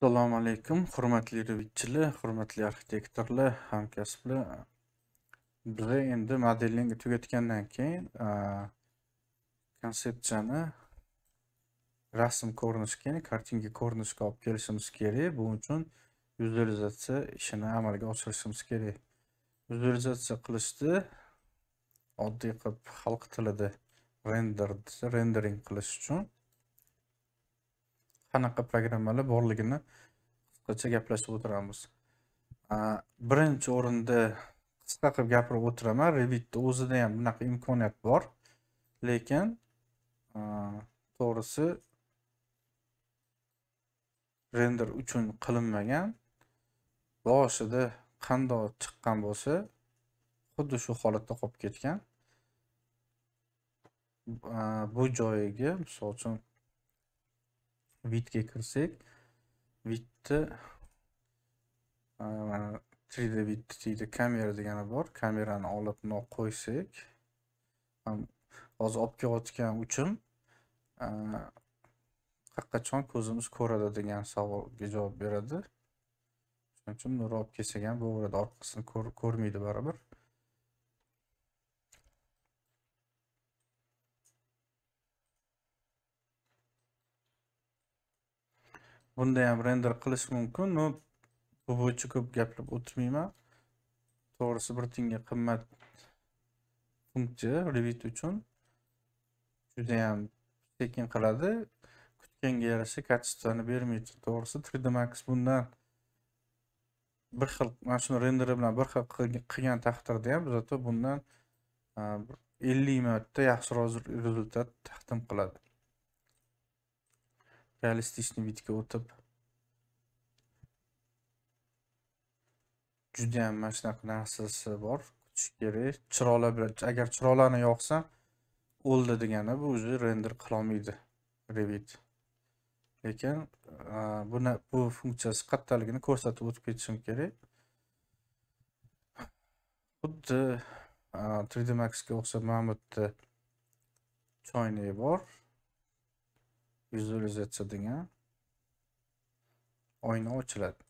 assalomu alaykum hurmatli revitchilar hurmatli arxitektorlar hamkasblar biz endi modelingni tugatgandan keyin konsepsiyani rasm ko'rinishga ya'ni kartinka ko'rinishga olib kelishimiz kerak buning uchun vizualizatsiya ishini amalga oshirishimiz kerak vizualizatsiya qilishni oddiy qilib xalq tilida render rendering qilish uchun qanaqa programmalar borligini qisqacha gaplashib o'tiramiz birinchi o'rinda qisqa qilib gapirib o'tiraman revitni o'zida ham bunaqa imkoniyat bor lekin to'g'risi render uchun qilinmagan boshida qandoq chiqqan bo'lsa xuddi shu holatda qolib ketgan bu joyiga misol uchun vidga kirsak vitda e, mana 3d vid kamera degani bor kamerani olib bundoq qo'ysak hozir olib kelayotgan uchun e, qachon ko'zimiz ko'radi degan savolga javob beradi shuning uchun bundoq olib kelsak ham bo'laveradi orqasini ko'rmaydi baribir bunda ham render qilish mumkin bu bo'yicha ko'p gapirib o'tirmayman to'g'risi bir tiyinga qimmat funksiya revit uchun judayam sekin qiladi kutganga yarasha качествоni bermaydi to'g'risi 3d max bundan bir xil mana shuni renderi bilan bir xil qilgan taqdirda ham zato bundan ellik marta yaxshiroq rezultat taqdim qiladi realistishni bitga o'tib judayam mana shunaqa narsasi bor kutish kerak chiroqlar bilan agar chiroqlarni yoqsa o'ldi degani bu o'zi render qilolmaydi revit lekin buni bu funksiyasi qayerdaligini ko'rsatib o'tib ketishim kerak xuddi 3d maxga o'xshab mana bu yerda choynak bor vizualizatsiya degan oyna ochiladi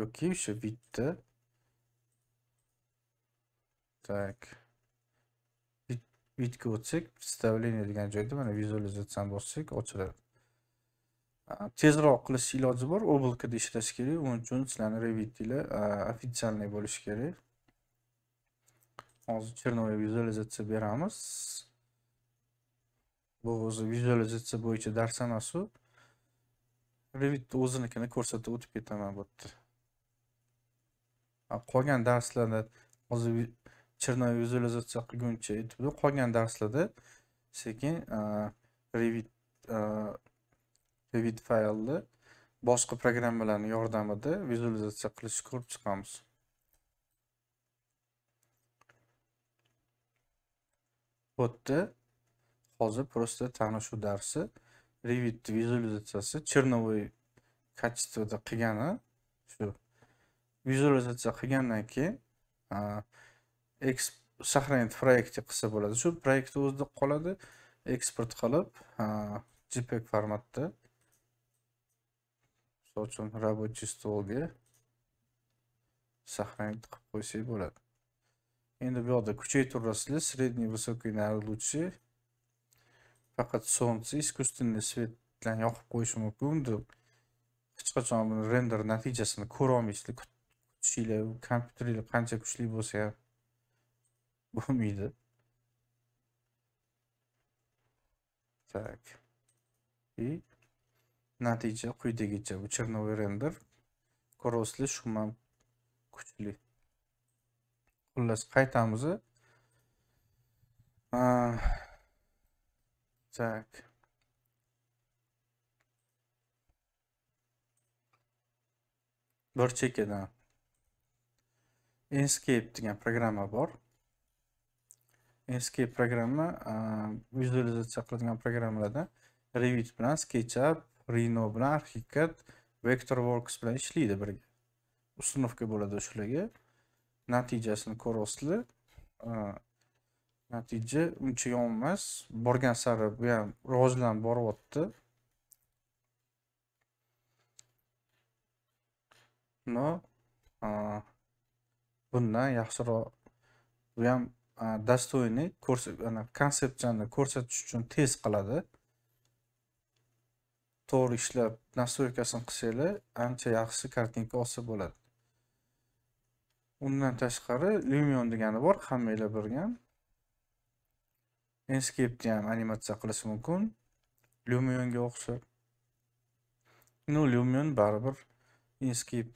yoki o'sha bitta так bitga o'tsak представление degan joyda mana vizualizatsiyani bossak ochiladi tezroq qilish iloji bor облакada ishlash kerak uning uchun sizlarni revitinglar официальный bo'lishi kerak hozir черновой vizualizatsiya beramiz bu o'zi vizualizatsiya bo'yicha dars emasu revitni o'zinikini ko'rsatib o'tib ketaman bu yerda qolgan darslarda hozir chernoy vizualizatsiya qilguncha aytibdi qolgan darslarda sekin e, revit e, revit faylni boshqa programmalarni yordamida vizualizatsiya qilishni ko'rib chiqamiz bu yerda hozir просто tanishuv darsi revit vizualizatsiyasi chernovoy качествоda qilgani shu vizualizatsiya qilgandan keyin сохранить проекте qilsa bo'ladi shu proyektni o'zida qoladi eksport qilib jpeg formatda misol uchun рабочий stolga сохранить qilib qo'ysak bo'ladi endi bu yoqda kuchaytirasizlar средний высокий narigi faqat Solnitsa искусственный svet bilan yoqib qo'yishi mumkin hech qachon buni render natijasini ko'ra olmaysizlar kutishingiz kompyuteringiz qancha kuchli bo'lsa ham bo'lmaydi так и natija quyidagicha bu черновой render ko'ryapsizlar shu ham kuchli xullas qaytamiz Так. bir chekkadan Enscape degan programma bor. Enscape programma vizualizatsiya qiladigan programmalardan Revit bilan SketchUp, Rhino bilan ArchiCAD, Vectorworks bilan ishlaydi birga. Ustunovka bo'ladi shularga. Natijasini ko'rasizlar. natija uncha yomon emas borgan sari bu ham rivojlanib boryapti no bundan yaxshiroq bu ham dostoyniy konsepsiyani ko'rsatish uchun tez qiladi to'g'ri ishlab nastoykasini qilsanglar ancha yaxshi kartinka olsa bo'ladi undan tashqari lumion degani bor hammanglar bilgan Inkscape ham animatsiya qilish mumkin. Lumionga o'xshab. No, Lumion baribir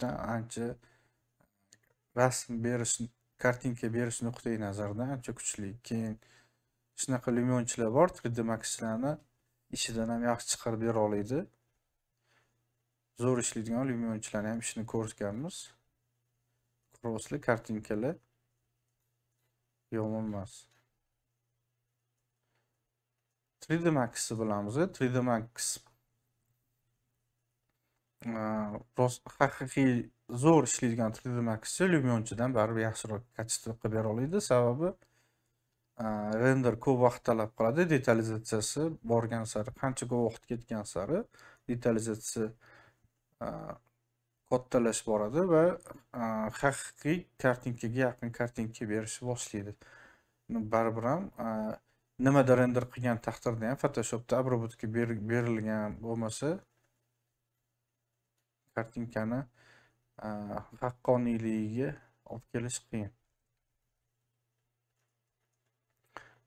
dan ancha rasm berish, kartinka berish nuqtai nazaridan ancha kuchli. Keyin shunaqa lumionchilar bor, 3D Max'larni ishidan ham yaxshi chiqarib bera oladi. Zo'r ishlaydigan lumionchilarni ham ishini ko'rganmiz. Crossli kartinkalar yomon emas. 3d Max bilamiz 3d max rost haqiqiy zo'r ishlaydigan 3d Max lumionchidan baribir yaxshiroq качество qilib bera oladi sababi render ko'p vaqt talab qiladi detalizatsiyasi borgan sari qancha ko'p vaqt ketgan sari detalizatsiya e, kattalash boradi va e, haqiqiy kartinkaga yaqin kartinka berishni boshlaydi baribir ham e, nimada render qilgan taqdirda ham photoshopda обработка berilgan bo'lmasa kartinkani haqqoniyligiga olib kelish qiyin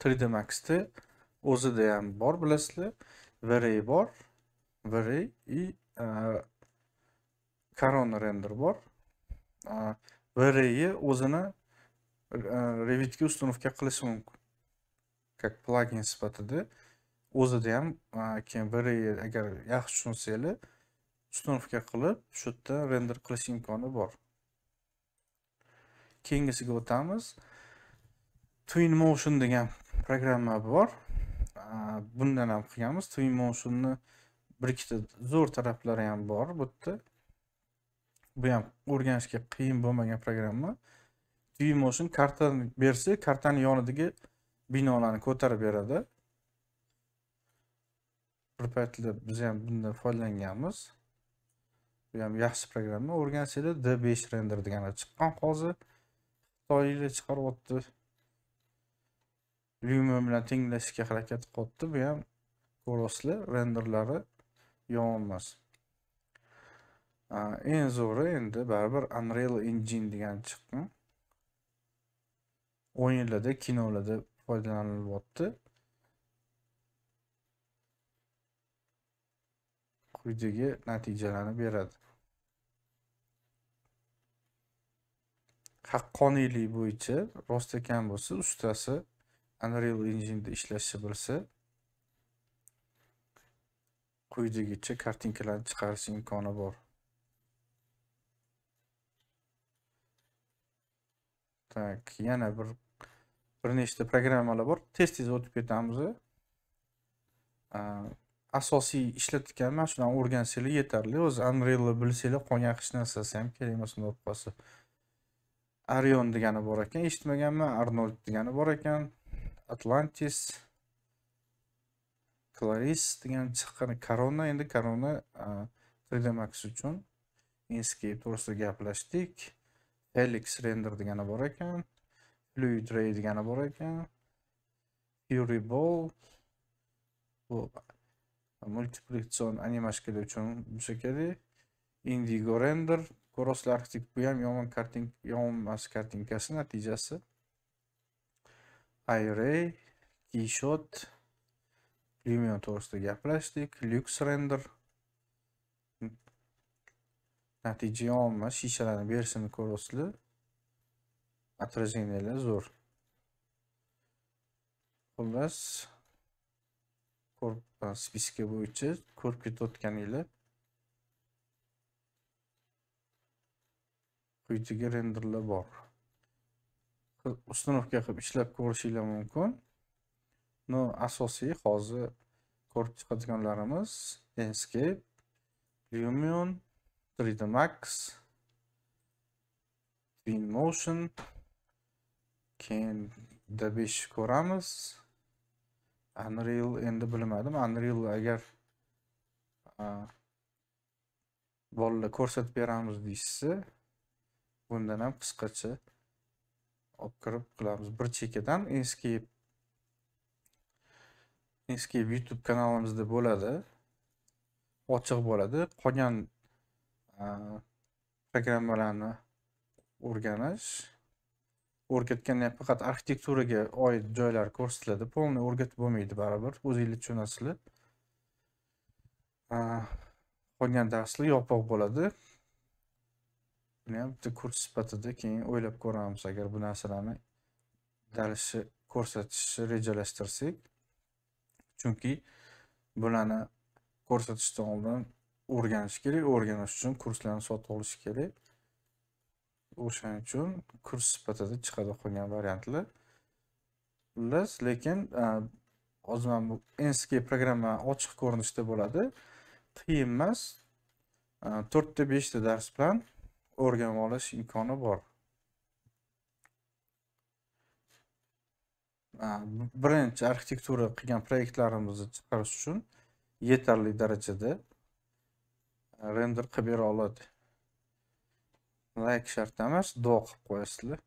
3d maxda o'zida ham bor bilasizlar vray bor vray и korona render bor vrayni o'zini revitga установка qilish mumkin как plugin sifatida o'zida ham keyin bir yil agar yaxshi tushunsanglar установка qilib shu yerda render qilish imkoni bor keyingisiga o'tamiz twin motion degan programma bor bundan ham qilganmiz twin motion'ni bir ikkita zo'r taraflari ham bor bu yerda bu ham o'rganishga qiyin bo'lmagan programma twin motion kartani bersa kartani yonidagi binolarni ko'tarib beradi bir paytlar biz ham bundan foydalanganmiz bu ham yaxshi programma o'rgansanglar d besh render degani chiqqan hozir xitoyliklar chiqaryapti lyumo bilan tenglashishga harakat qilyapti bu ham ko'ryapsizlar renderlari yomon emas eng zo'ri endi baribir unreal engine degani chiqqan o'yinlarda kinolarda foydalanilyapti quyidagi natijalarni beradi haqqoniylik bo'yicha rost ekan bo'lsa ustasi unreal engine'da ishlashni bilsa quyidagicha kartinkalarni chiqarish imkoni bor так yana bir bir nechta programmalar bor tez tez o'tib ketamiz asosiy ishlatgan mana shularni o'rgansanglar yetarli o'zi unrealni bilsanglar qolgan hech narsasi ham kerak emas unday bo'lib qolsa arion degani bor ekan eshitmaganman arnold degani bor ekan atlantis claris degan chiqqan korona endi korona 3d e, max uchun inski to'g'risida gaplashdik felix render degani bor ekan fluid ray degani bor ekan fury ball bu multiplikatsion animashkali uchun bo'lsa kerak indigo render Arctic bu ham yomon kartin yomon emas kartinkasi natijasi iray keyshot lumion to'g'risida gaplashdik lux render natija yomon emas shishalarni berishini ko'rasizlar отражение zo'r xullas spiski bo'yicha ko'rib ketayotganinglar quyidagi renderlar bor установка qilib ishlab ko'rishinglar mumkin no asosiy hozir ko'rib chiqadiganlarimiz Enscape, Lumion, 3D Max, motion d besh ko'ramiz unreal endi bilmadim unreal agar bolalar ko'rsatib beramiz deyishsa bundan ham qisqacha olib kirib qilamiz bir chekkadan escape escape youtube kanalimizda bo'ladi ochiq bo'ladi qolgan programmalarni o'rganish o'rgatganda faqat arxitekturaga oid joylar ko'rsatiladi полный o'rgatib bo'lmaydi baribir o'zinglar tushunasizlar ah, qolgan darslar yopiq bo'ladi buni ham bitta kurs sifatida keyin o'ylab ko'ramiz agar bu narsalarni dalishi ko'rsatishni rejalashtirsak chunki bularni ko'rsatishdan oldin o'rganish kerak o'rganish uchun kurslarni sotib olish kerak o'shaning uchun kurs sifatida chiqadi qolgan variantlar xullas lekin hozir e, mana bu nsk programma ochiq ko'rinishda bo'ladi qiyin emas e, to'rtta beshta dars bilan o'rganib olish imkoni bor e, birinchi arxitektura qilgan proyektlarimizni chiqarish uchun yetarli darajada render qilib bera oladi like shart emas duo qilib qo'yasizlar